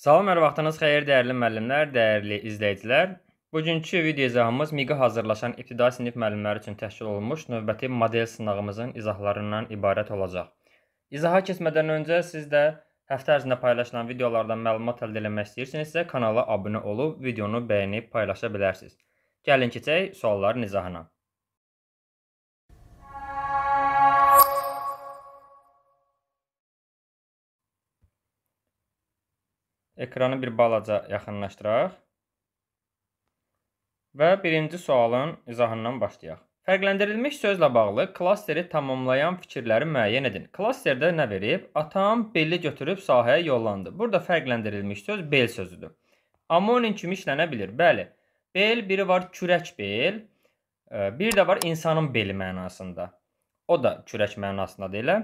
Salam, hər vaxtınız xeyir, dəyərli müəllimlər, dəyərli izləyicilər. Bugünkü video izahımız MİQ-a hazırlaşan ibtidai sinif müəllimləri üçün təşkil olunmuş növbəti model sınağımızın izahlarından ibarət olacaq. İzaha keçmədən öncə siz də həftə ərzində paylaşılan videolardan məlumat əldə etmək istəyirsinizsə, kanala abunə olub videonu bəyənib paylaşa bilərsiniz. Gəlin keçək sualların izahına. Ekranı bir balaca yaxınlaşdıraq. Və birinci sualın izahından başlayaq. Fərqləndirilmiş sözlə bağlı klasteri tamamlayan fikirləri müəyyən edin. Klasterdə nə verib? Atam beli götürüb sahəyə yollandı. Burada fərqləndirilmiş söz bel sözüdür. Amonin kimi işlənə bilir. Bəli. Bel biri var kürək bel, e, bir də var insanın beli mənasında. O da kürək mənasında deyilə.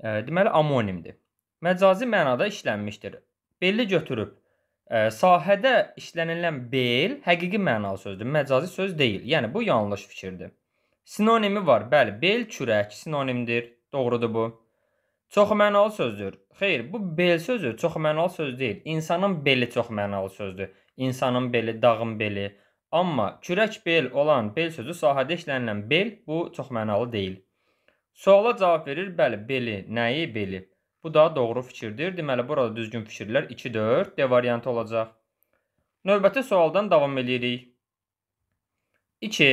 E, deməli amonimdir. Məcazi mənada işlənmişdir belli götürüb. Ə, e, sahədə işlənilən bel həqiqi mənalı sözdür, məcazi söz deyil. Yəni bu yanlış fikirdir. Sinonimi var. Bəli, bel kürək sinonimdir. Doğrudur bu. Çoxmənalı sözdür. Xeyr, bu bel sözü çoxmənalı söz deyil. İnsanın beli çoxmənalı sözdür. İnsanın beli, dağın beli. Amma kürək bel olan bel sözü sahədə işlənilən bel bu çoxmənalı deyil. Suala cavab verir, bəli, beli, nəyi, beli. Bu da doğru fikirdir. Deməli, burada düzgün fikirlər 2, 4 D variantı olacaq. Növbəti sualdan davam edirik. 2.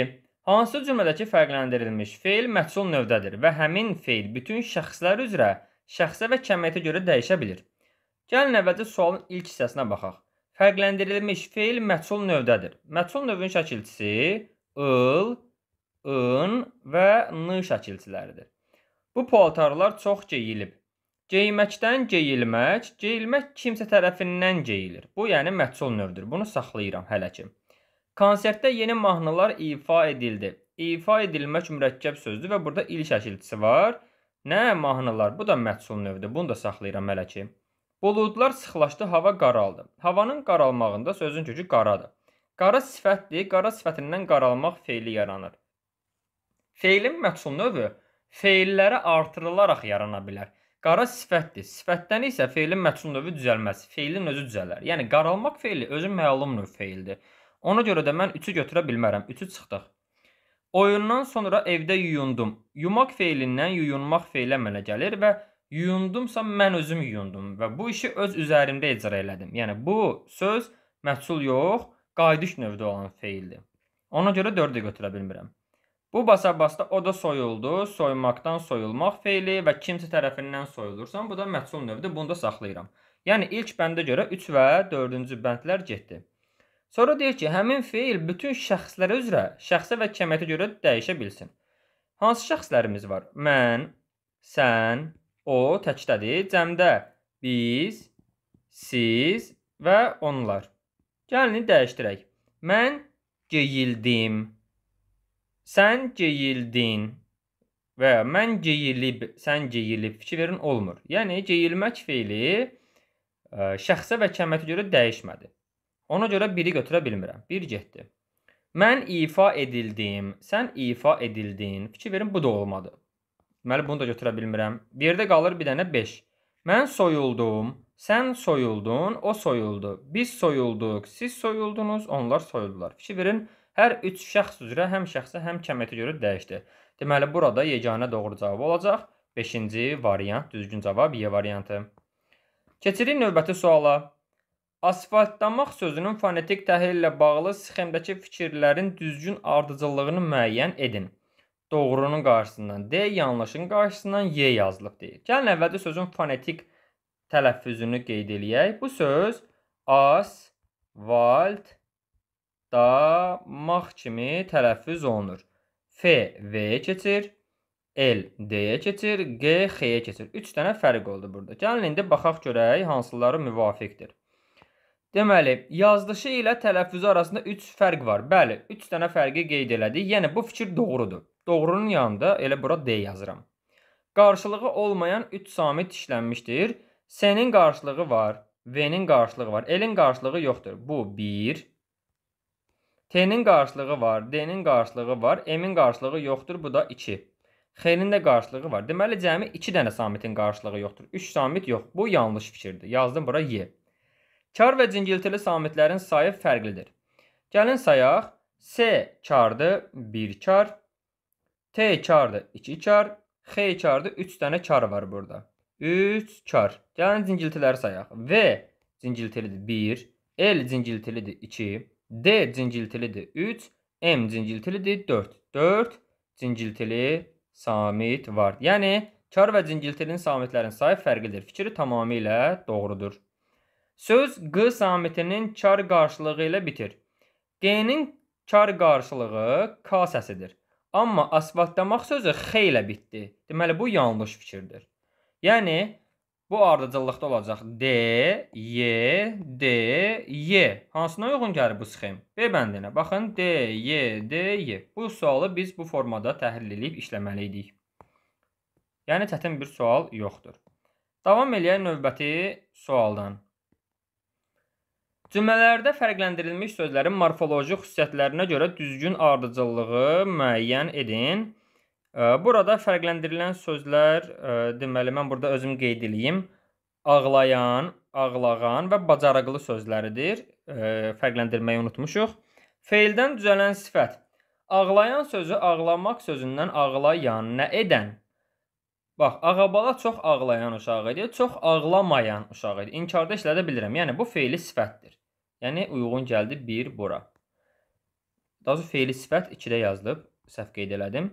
Hansı cümlədəki fərqləndirilmiş feil məhsul növdədir və həmin feil bütün şəxslər üzrə şəxsə və cəmiyyətə görə dəyişə bilir? Gəlin əvvəlcə sualın ilk hissəsinə baxaq. Fərqləndirilmiş feil məhsul növdədir. Məhsul növün şəkilçisi ıl, ın və n şəkilçiləridir. Bu paltarlar çox geyilib. Geyinməkdən geyilmək, geyilmək kimsə tərəfindən geyilir. Bu yəni məhsul növdür. Bunu saxlayıram hələ ki. Konsertdə yeni mahnılar ifa edildi. İfa edilmək mürəkkəb sözdür və burada il şəkilçisi var. Nə mahnılar? Bu da məhsul növdür. Bunu da saxlayıram hələ ki. Buludlar sıxlaşdı, hava qaraldı. Havanın qaralmağında sözün kökü qaradır. Qara sifətdir. Qara sifətindən qaralmaq feili yaranır. Feilin məhsul növü feillərə artırılaraq yarana bilər. Qara sifətdir. Sifətdən isə feilin məchul növü düzəlməz. Feilin özü düzələr. Yəni qaralmaq feili özü məlum növ feildir. Ona görə də mən 3-ü götürə bilmərəm. 3-ü çıxdıq. Oyundan sonra evdə yuyundum. Yumaq feilindən yuyunmaq feilə əmələ gəlir və yuyundumsa mən özüm yuyundum və bu işi öz üzərimdə icra elədim. Yəni bu söz məchul yox, qayıdış növdə olan feildir. Ona görə 4-ü götürə bilmirəm. Bu basabasda o da soyuldu. Soymaqdan soyulmaq feili və kimsə tərəfindən soyulursan, bu da məhsul növüdür. Bunu da saxlayıram. Yəni ilk bəndə görə 3 və 4-cü bəndlər getdi. Sonra deyir ki, həmin feil bütün şəxslərə üzrə, şəxsə və cəmiyyətə görə dəyişə bilsin. Hansı şəxslərimiz var? Mən, sən, o təkdədir, cəmdə biz, siz və onlar. Gəlin dəyişdirək. Mən geyildim. Sən geyildin və ya mən geyilib, sən geyilib fikirlərin olmur. Yəni geyilmək feili ə, e, şəxsə və kəmətə görə dəyişmədi. Ona görə biri götürə bilmirəm. Bir getdi. Mən ifa edildim, sən ifa edildin. Fikir verin, bu da olmadı. Deməli bunu da götürə bilmirəm. Bir yerdə qalır bir dənə 5. Mən soyuldum, sən soyuldun, o soyuldu. Biz soyulduq, siz soyuldunuz, onlar soyuldular. Fikir verin, Hər üç şəxs üzrə həm şəxsə, həm cəmiyyətə görə dəyişdi. Deməli, burada yeganə doğru cavab olacaq. 5-ci variant düzgün cavab Y variantı. Keçirik növbəti suala. Asfaltlamaq sözünün fonetik təhlili ilə bağlı sxemdəki fikirlərin düzgün ardıcıllığını müəyyən edin. Doğrunun qarşısından D, yanlışın qarşısından Y yazılıb deyir. Gəlin əvvəlcə sözün fonetik tələffüzünü qeyd eləyək. Bu söz asfalt damaq kimi tələffüz olunur. F V-yə keçir, L D-yə keçir, G X-yə keçir. 3 dənə fərq oldu burada. Gəlin indi baxaq görək hansıları müvafiqdir. Deməli, yazılışı ilə tələffüzü arasında 3 fərq var. Bəli, 3 dənə fərqi qeyd elədi. Yəni bu fikir doğrudur. Doğrunun yanında elə bura D yazıram. Qarşılığı olmayan 3 samit işlənmişdir. S-nin qarşılığı var, V-nin qarşılığı var, L-in qarşılığı yoxdur. Bu 1, T-nin qarşılığı var, D-nin qarşılığı var, M-in qarşılığı yoxdur, bu da 2. X-nin də qarşılığı var. Deməli cəmi 2 dənə samitin qarşılığı yoxdur. 3 samit yox. Bu yanlış fikirdir. Yazdım bura Y. Kar və cingiltili samitlərin sayı fərqlidir. Gəlin sayaq. S kardır 1 kar. T kardır 2 kar. X kardır 3 dənə kar var burada. 3 kar. Gəlin cingiltiləri sayaq. V cingiltilidir 1. L cingiltilidir 2. D cingiltilidir 3, M cingiltilidir 4. 4 cingiltili samit var. Yəni kar və cingiltilin samitlərin sayı fərqlidir. Fikri tamamilə doğrudur. Söz Q samitinin kar qarşılığı ilə bitir. G-nin kar qarşılığı K səsidir. Amma asfaltlamaq sözü X ilə bitdi. Deməli bu yanlış fikirdir. Yəni Bu ardıcıllıqda olacaq. D, Y, D, Y. Hansına uyğun gəlir bu sxem? B bəndinə. Baxın, D, Y, D, Y. Bu sualı biz bu formada təhlil edib işləməli idik. Yəni çətin bir sual yoxdur. Davam eləyək növbəti sualdan. Cümlələrdə fərqləndirilmiş sözlərin morfoloji xüsusiyyətlərinə görə düzgün ardıcıllığı müəyyən edin. Burada fərqləndirilən sözlər, e, deməli, mən burada özüm qeyd edeyim. Ağlayan, ağlağan və bacarıqlı sözləridir. E, fərqləndirməyi unutmuşuq. Feildən düzələn sifət. Ağlayan sözü ağlamaq sözündən ağlayan, nə edən? Bax, ağabala çox ağlayan uşaq idi, çox ağlamayan uşaq idi. İnkarda işlədə bilirəm. Yəni, bu feili sifətdir. Yəni, uyğun gəldi 1 bura. Daha feili sifət 2-də yazılıb, səhv qeyd elədim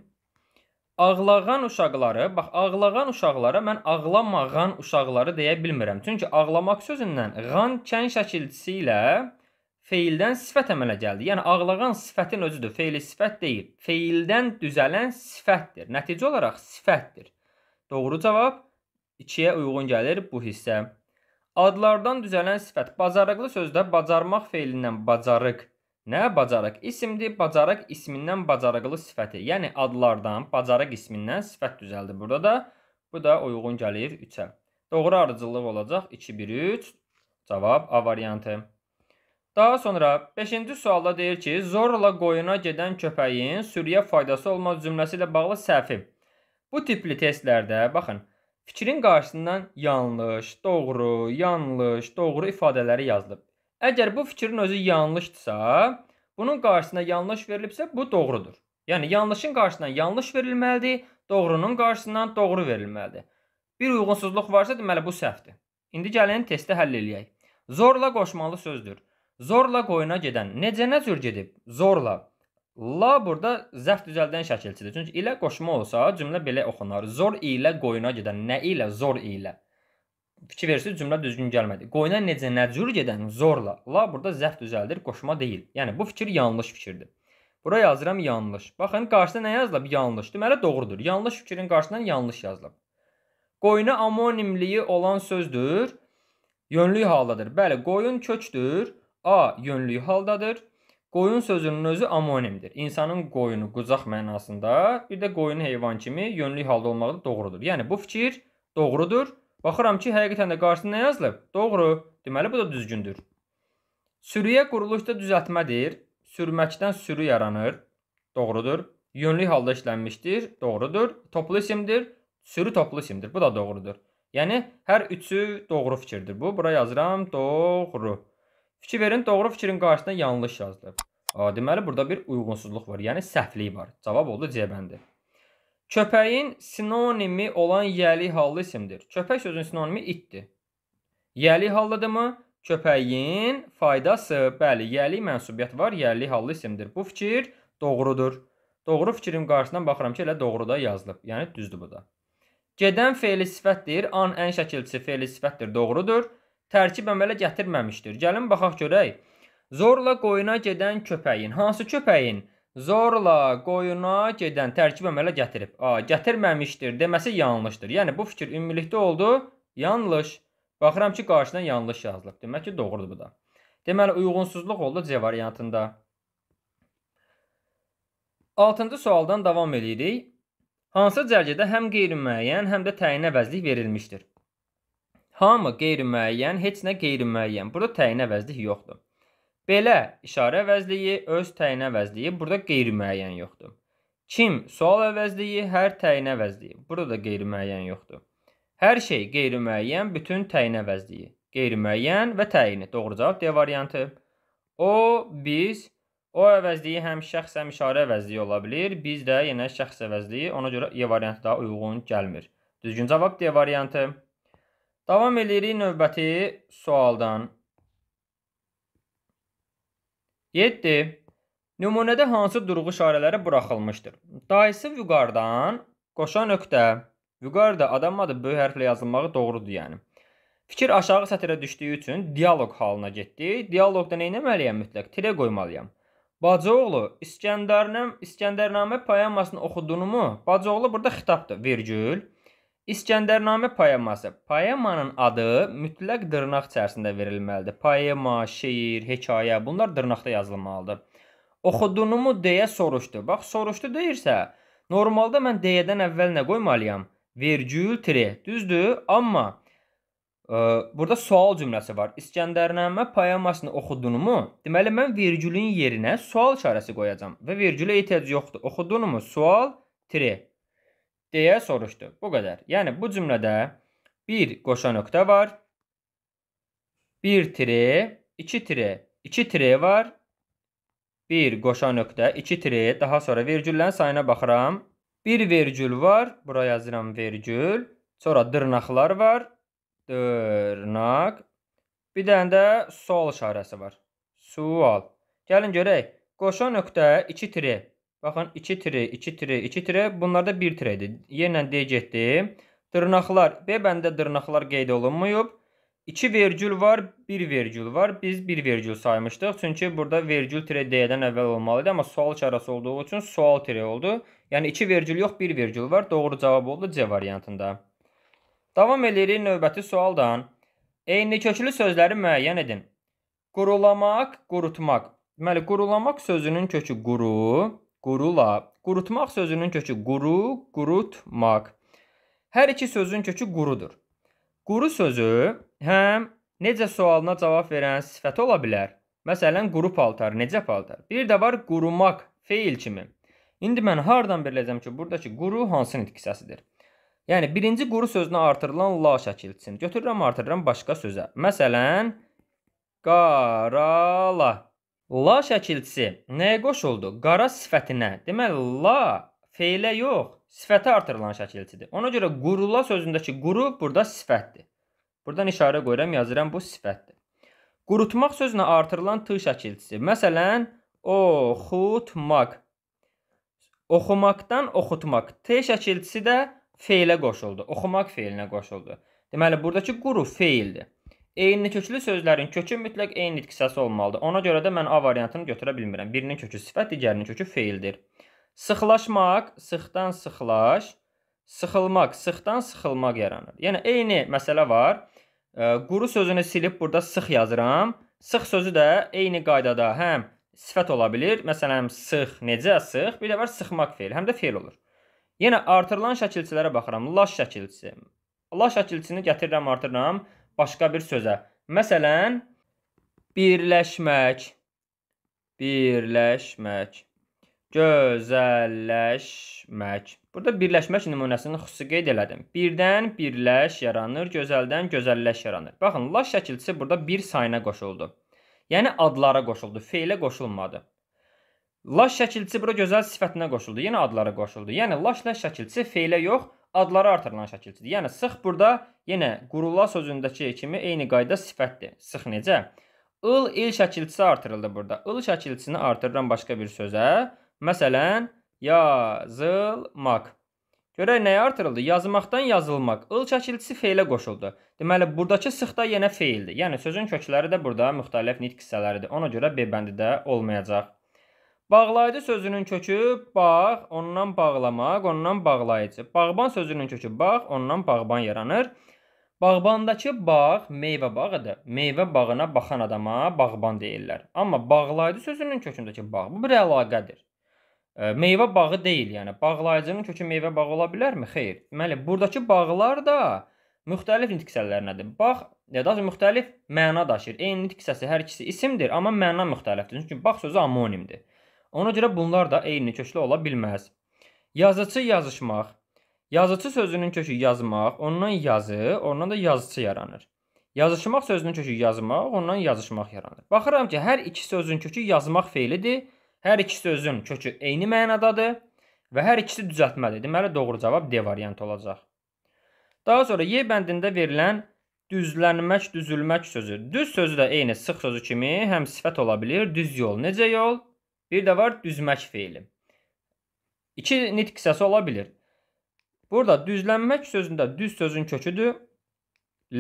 ağlağan uşaqları, bax ağlağan uşaqlara mən ağlamağan uşaqları deyə bilmirəm. Çünki ağlamaq sözündənğan kən şəkilçisi ilə feildən sifət əmələ gəldi. Yəni ağlağan sifətin özüdür, feili sifət deyil. Feildən düzələn sifətdir. Nəticə olaraq sifətdir. Doğru cavab 2-yə uyğun gəlir bu hissə. Adlardan düzələn sifət bacarıqlı sözdə bacarmaq feilindən bacarıq Nə bacarıq isimdir. Bacarıq ismindən bacarıqlı sifəti, yəni adlardan bacarıq ismindən sifət düzəldi burada da. Bu da uyğun gəlir 3-ə. Doğru ardıcıllıq olacaq 2 1 3. Cavab A variantı. Daha sonra 5-ci sualda deyir ki, zorla qoyuna gedən köpəyin sürüyə faydası olmaz cümləsi ilə bağlı səhvi. Bu tipli testlərdə baxın, fikrin qarşısından yanlış, doğru, yanlış, doğru ifadələri yazılıb. Əgər bu fikrin özü yanlışdırsa, bunun qarşısına yanlış verilibsə, bu doğrudur. Yəni yanlışın qarşısından yanlış verilməlidir, doğrunun qarşısından doğru verilməlidir. Bir uyğunsuzluq varsa, deməli bu səhvdir. İndi gəlin testdə həll eləyək. Zorla qoşmalı sözdür. Zorla qoyuna gedən. Necə nə cür gedib? Zorla. La burada zəf düzəldən şəkilçidir. Çünki ilə qoşma olsa, cümlə belə oxunar. Zor ilə qoyuna gedən. Nə ilə? Zor ilə fikir verirsiniz, cümlə düzgün gəlmədi. Qoyuna necə nəcür gedən zorla. La burada zərf düzəldir, qoşma deyil. Yəni bu fikir yanlış fikirdir. Bura yazıram yanlış. Baxın, qarşısına nə yazılıb? Yanlış. Deməli doğrudur. Yanlış fikrin qarşısından yanlış yazılıb. Qoyuna amonimliyi olan sözdür. Yönlü haldadır. Bəli, qoyun köçdür. A yönlü haldadır. Qoyun sözünün özü amonimdir. İnsanın qoyunu qucaq mənasında, bir də qoyun heyvan kimi yönlü halda olmağı doğrudur. Yəni bu fikir doğrudur. Baxıram ki, həqiqətən də qarşısında nə yazılıb? Doğru. Deməli bu da düzgündür. Sürüyə quruluşda düzəltmədir. Sürməkdən sürü yaranır. Doğrudur. Yönlü halda işlənmişdir. Doğrudur. Toplu isimdir. Sürü toplu isimdir. Bu da doğrudur. Yəni hər üçü doğru fikirdir. Bu bura yazıram doğru. Fikir verin, doğru fikrin qarşısında yanlış yazılıb. Deməli burada bir uyğunsuzluq var. Yəni səhvlik var. Cavab oldu C bəndi. Köpəyin sinonimi olan yəli hallı isimdir. Köpək sözünün sinonimi itdir. Yəli hallıdırmı? Köpəyin faydası, bəli, yəli mənsubiyyət var, yəli hallı isimdir. Bu fikir doğrudur. Doğru fikrim qarşısından baxıram ki, elə doğru da yazılıb. Yəni düzdür bu da. Gedən feili sifətdir. An ən şəkilçisi feili sifətdir. Doğrudur. Tərkib əmələ gətirməmişdir. Gəlin baxaq görək. Zorla qoyuna gedən köpəyin. Hansı köpəyin? Köpəyin zorla qoyuna gedən tərkib əmələ gətirib. A, gətirməmişdir deməsi yanlışdır. Yəni bu fikir ümumilikdə oldu yanlış. Baxıram ki, qarşıdan yanlış yazılıb. Demək ki, doğrudur bu da. Deməli uyğunsuzluq oldu C variantında. 6-cı sualdan davam eləyirik. Hansı cərgədə həm qeyri-müəyyən, həm də təyin əvəzlik verilmişdir? Hamı qeyri-müəyyən, heç nə qeyri-müəyyən. Burada təyin əvəzlik yoxdur. Belə işarə əvəzliyi öz təyin əvəzliyi burada qeyri-müəyyən yoxdur. Kim sual əvəzliyi hər təyin əvəzliyi. Burada da qeyri-müəyyən yoxdur. Hər şey qeyri-müəyyən bütün təyin əvəzliyi. Qeyri-müəyyən və təyini. Doğru cavab D variantı. O, biz, o əvəzliyi həm şəxs həm işarə əvəzliyi ola bilir. Biz də yenə şəxs əvəzliyi. Ona görə E variantı daha uyğun gəlmir. Düzgün cavab D variantı. Davam edirik növbəti sualdan. 7. Nümunədə hansı durğu işarələri buraxılmışdır? Dayısı vüqardan qoşa nöqtə. Vüqar da adam adı böyük hərflə yazılmağı doğrudur yəni. Fikir aşağı sətirə düşdüyü üçün dialoq halına getdi. Dialoqda nə etməliyəm mütləq? Tire qoymalıyam. Bacıoğlu İskəndərnam İskəndərnamə poemasını oxudunumu? Bacıoğlu burada xitabdır, vergül. İskəndərnamə poeması. Poemanın adı mütləq dırnaq içərisində verilməlidir. Poema, şeir, hekayə bunlar dırnaqda yazılmalıdır. Oxudunumu deyə soruşdu. Bax, soruşdu deyirsə, normalda mən deyədən əvvəl nə qoymalıyam? Vergül, tire. Düzdür? Amma ə, e, burada sual cümləsi var. İskəndərnamə poemasını oxudunumu? Deməli mən vergülün yerinə sual işarəsi qoyacağam və vergülə ehtiyac yoxdur. Oxudunumu? Sual, tire deyə soruşdu. Bu qədər. Yəni bu cümlədə bir qoşa nöqtə var. 1 tire, 2 tire, 2 tire var. 1 qoşa nöqtə, 2 tire, daha sonra vergüllərin sayına baxıram. 1 vergül var. Bura yazıram vergül. Sonra dırnaqlar var. Dırnaq. Bir dənə də sual işarəsi var. Sual. Gəlin görək. Qoşa nöqtə 2 tire Baxın 2 tiri, 2 tiri, 2 tiri. Bunlarda 1 tiridir. Yerlə D getdi. Dırnaqlar B bəndə dırnaqlar qeyd olunmayıb. 2 vergül var, 1 vergül var. Biz 1 vergül saymışdıq. Çünki burada vergül tire D-dən əvvəl olmalıydı. Amma sual işarəsi olduğu üçün sual tire oldu. Yəni 2 vergül yox, 1 vergül var. Doğru cavab oldu C variantında. Davam edirik növbəti sualdan. Eyniköklü sözləri müəyyən edin. Qurulamaq, qurutmaq. Deməli, qurulamaq sözünün kökü quru, qurula. Qurutmaq sözünün kökü quru, qurutmaq. Hər iki sözün kökü qurudur. Quru sözü həm necə sualına cavab verən sifət ola bilər. Məsələn, quru paltar, necə paltar? Bir də var qurumaq feil kimi. İndi mən hardan biləcəm ki, buradakı quru hansı nitqisəsidir? Yəni birinci quru sözünə artırılan la şəkilçisini götürürəm, artırıram başqa sözə. Məsələn, qarala La şəkilçisi nəyə qoşuldu? Qara sifətinə. Deməli, la feilə yox, sifətə artırılan şəkilçidir. Ona görə qurula sözündəki quru burada sifətdir. Buradan işarə qoyuram, yazıram, bu sifətdir. Qurutmaq sözünə artırılan t şəkilçisi. Məsələn, oxutmaq. Oxumaqdan oxutmaq. T şəkilçisi də feilə qoşuldu. Oxumaq feilinə qoşuldu. Deməli, buradakı quru feildir. Eyni köklü sözlərin kökü mütləq eyni itqisası olmalıdır. Ona görə də mən A variantını götürə bilmirəm. Birinin kökü sifət, digərinin kökü feildir. Sıxlaşmaq, sıxdan sıxlaş, sıxılmaq, sıxdan sıxılmaq yaranır. Yəni eyni məsələ var. Quru sözünü silib burada sıx yazıram. Sıx sözü də eyni qaydada həm sifət ola bilər. Məsələn, sıx, necə sıx, bir də var sıxmaq feil, həm də feil olur. Yenə artırılan şəkilçilərə baxıram. Laş şəkilçisi. Laş şəkilçisini gətirirəm, artırıram başqa bir sözə. Məsələn, birləşmək, birləşmək, gözəlləşmək. Burada birləşmək nümunəsini xüsusi qeyd elədim. Birdən birləş yaranır, gözəldən gözəlləş yaranır. Baxın, la şəkilçisi burada bir sayına qoşuldu. Yəni adlara qoşuldu, feilə qoşulmadı. Laş şəkilçisi bura gözəl sifətinə qoşuldu, yenə adlara qoşuldu. Yəni laşla şəkilçisi feilə yox, adları artırılan şəkilçidir. Yəni sıx burada yenə qurula sözündəki kimi eyni qayda sifətdir. Sıx necə? Il, il şəkilçisi artırıldı burada. Il şəkilçisini artırılan başqa bir sözə, məsələn, yazılmaq. Görək nəyə artırıldı? Yazmaqdan yazılmaq. Il çəkilçisi feilə qoşuldu. Deməli, buradakı sıxda yenə feildir. Yəni sözün kökləri də burada müxtəlif nitq hissələridir. Ona görə B bəndi də olmayacaq. Bağlayıcı sözünün kökü bağ, ondan bağlamaq, ondan bağlayıcı. Bağban sözünün kökü bağ, ondan bağban yaranır. Bağbandakı bağ meyvə bağıdır. Meyvə bağına baxan adama bağban deyirlər. Amma bağlayıcı sözünün kökündəki bağ bu bir əlaqədir. Meyvə bağı deyil, yəni bağlayıcının kökü meyvə bağı ola bilərmi? Xeyr. Deməli, burdakı bağlar da müxtəlif nitq hissələrinədir. Bax, ya da müxtəlif məna daşıyır. Eyni nitq hissəsi hər ikisi isimdir, amma məna müxtəlifdir. Çünki bax sözü amonimdir. Ona görə bunlar da eyni köklü ola bilməz. Yazıcı yazışmaq. Yazıcı sözünün kökü yazmaq, ondan yazı, ondan da yazıcı yaranır. Yazışmaq sözünün kökü yazmaq, ondan yazışmaq yaranır. Baxıram ki, hər iki sözün kökü yazmaq feilidir. Hər iki sözün kökü eyni mənadadır və hər ikisi düzəltmədir. Deməli doğru cavab D variantı olacaq. Daha sonra Y bəndində verilən düzlənmək, düzülmək sözü. Düz sözü də eyni sıx sözü kimi həm sifət ola bilər, düz yol, necə yol? Bir də var düzmək feili. İki nitq hissəsi ola bilir. Burada düzlənmək sözündə düz sözün köküdür.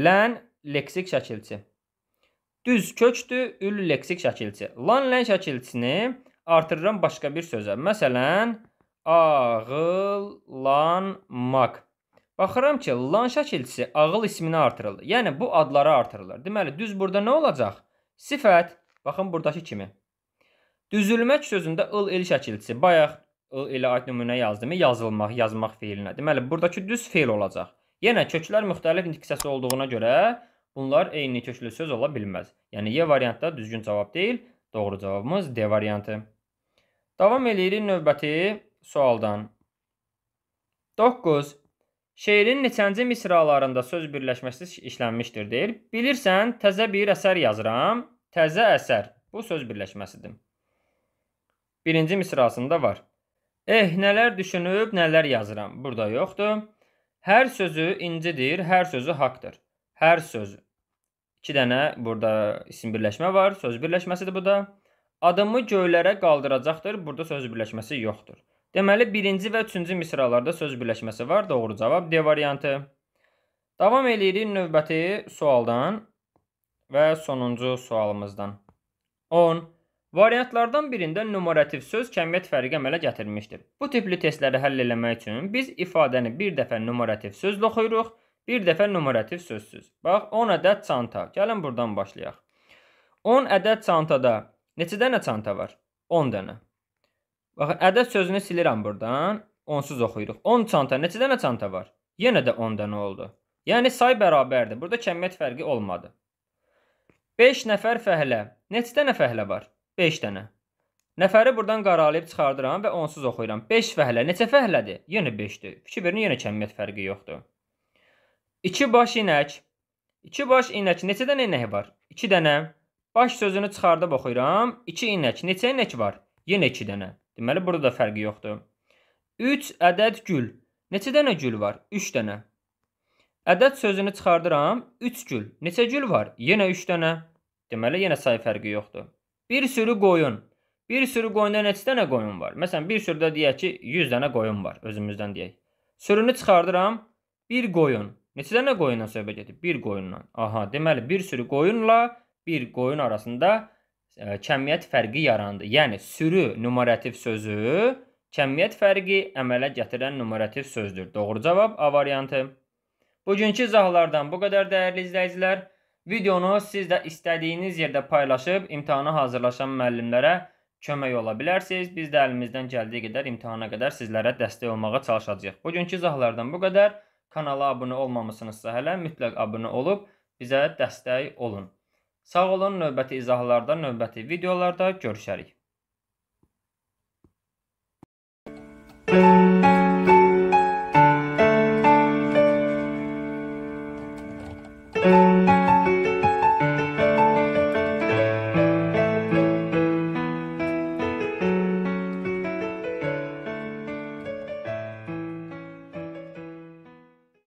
Lən leksik şəkilçi. Düz kökdür, ül leksik şəkilçi. Lan lən şəkilçisini artırıram başqa bir sözə. Məsələn, ağıllanmaq. Baxıram ki, lan şəkilçisi ağıl ismini artırıldı. Yəni bu adları artırılır. Deməli düz burada nə olacaq? Sifət. Baxın burdakı kimi. Düzülmək sözündə ıl el şəkilçisi. Bayaq ıl elə aid nümunə yazdığımı yazılmaq, yazmaq feilinə. Deməli, buradakı düz feil olacaq. Yenə köklər müxtəlif indiksiyası olduğuna görə bunlar eyni köklü söz ola bilməz. Yəni Y variantda düzgün cavab deyil, doğru cavabımız D variantı. Davam eləyirik növbəti sualdan. 9. Şeirin neçənci misralarında söz birləşməsi işlənmişdir deyir. Bilirsən, təzə bir əsər yazıram. Təzə əsər bu söz birləşməsidir birinci misrasında var. Eh, nələr düşünüb, nələr yazıram. Burada yoxdur. Hər sözü incidir, hər sözü haqqdır. Hər sözü. İki dənə burada isim birləşmə var, söz birləşməsidir bu da. Adımı göylərə qaldıracaqdır, burada söz birləşməsi yoxdur. Deməli, birinci və üçüncü misralarda söz birləşməsi var. Doğru cavab D variantı. Davam eləyirik növbəti sualdan və sonuncu sualımızdan. 10. Variantlardan birində numerativ söz kəmiyyət fərqi əmələ gətirmişdir. Bu tipli testləri həll eləmək üçün biz ifadəni bir dəfə numerativ sözlə oxuyuruq, bir dəfə numerativ sözsüz. Bax, 10 ədəd çanta. Gəlin buradan başlayaq. 10 ədəd çantada neçə dənə çanta var? 10 dənə. Bax, ədəd sözünü silirəm buradan. Onsuz oxuyuruq. 10 çanta neçə dənə çanta var? Yenə də 10 dənə oldu. Yəni say bərabərdir. Burada kəmiyyət fərqi olmadı. 5 nəfər fəhlə. Neçə dənə fəhlə var? 5 dənə. Nəfəri buradan qaralayıb çıxardıram və onsuz oxuyuram. 5 fəhlə neçə fəhlədir? Yenə 5-dir. Fikir verin, yenə kəmiyyət fərqi yoxdur. 2 baş inək. 2 baş inək neçə dənə inək var? 2 dənə. Baş sözünü çıxardıb oxuyuram. 2 inək neçə inək var? Yenə 2 dənə. Deməli burada da fərqi yoxdur. 3 ədəd gül. Neçə dənə gül var? 3 dənə. Ədəd sözünü çıxardıram. 3 gül. Neçə gül var? Yenə 3 dənə. Deməli yenə say fərqi yoxdur. Bir sürü qoyun. Bir sürü qoyunda neçə dənə qoyun var? Məsələn, bir sürüdə deyək ki, 100 dənə qoyun var özümüzdən deyək. Sürünü çıxardıram, bir qoyun. Neçə dənə qoyundan söhbət gedir? Bir qoyundan. Aha, deməli bir sürü qoyunla bir qoyun arasında ə, e, kəmiyyət fərqi yarandı. Yəni sürü numerativ sözü kəmiyyət fərqi əmələ gətirən numerativ sözdür. Doğru cavab A variantı. Bugünkü izahlardan bu qədər dəyərli izləyicilər. Videonu siz də istədiyiniz yerdə paylaşıb imtahana hazırlaşan müəllimlərə kömək ola bilərsiniz. Biz də əlimizdən gəldiyi qədər imtahana qədər sizlərə dəstək olmağa çalışacağıq. Bugünkü izahlardan bu qədər. Kanala abunə olmamısınızsa hələ mütləq abunə olub bizə dəstək olun. Sağ olun, növbəti izahlarda, növbəti videolarda görüşərik.